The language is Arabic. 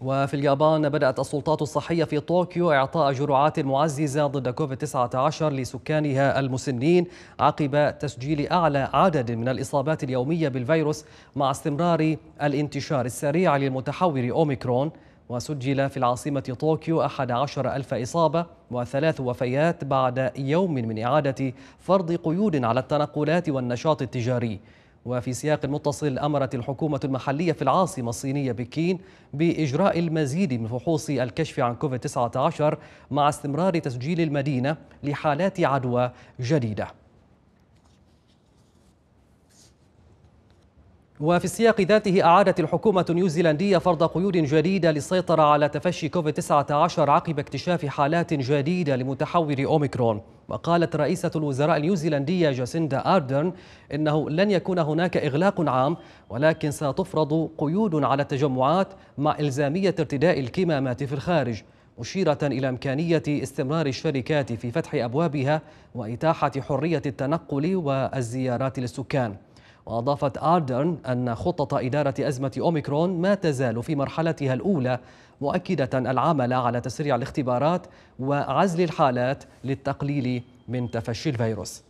وفي اليابان بدأت السلطات الصحية في طوكيو إعطاء جرعات معززة ضد كوفيد-19 لسكانها المسنين عقب تسجيل أعلى عدد من الإصابات اليومية بالفيروس مع استمرار الانتشار السريع للمتحور أوميكرون وسجل في العاصمة طوكيو 11 ألف إصابة وثلاث وفيات بعد يوم من إعادة فرض قيود على التنقلات والنشاط التجاري وفي سياق متصل أمرت الحكومة المحلية في العاصمة الصينية بكين بإجراء المزيد من فحوص الكشف عن كوفيد-19 مع استمرار تسجيل المدينة لحالات عدوى جديدة وفي السياق ذاته أعادت الحكومة النيوزيلندية فرض قيود جديدة للسيطرة على تفشي كوفيد-19 عقب اكتشاف حالات جديدة لمتحور أوميكرون وقالت رئيسة الوزراء النيوزيلندية جاسيندا آردن إنه لن يكون هناك إغلاق عام ولكن ستفرض قيود على التجمعات مع إلزامية ارتداء الكمامات في الخارج مشيرة إلى إمكانية استمرار الشركات في فتح أبوابها وإتاحة حرية التنقل والزيارات للسكان وأضافت آردرن أن خطط إدارة أزمة أوميكرون ما تزال في مرحلتها الأولى مؤكدة العمل على تسريع الاختبارات وعزل الحالات للتقليل من تفشي الفيروس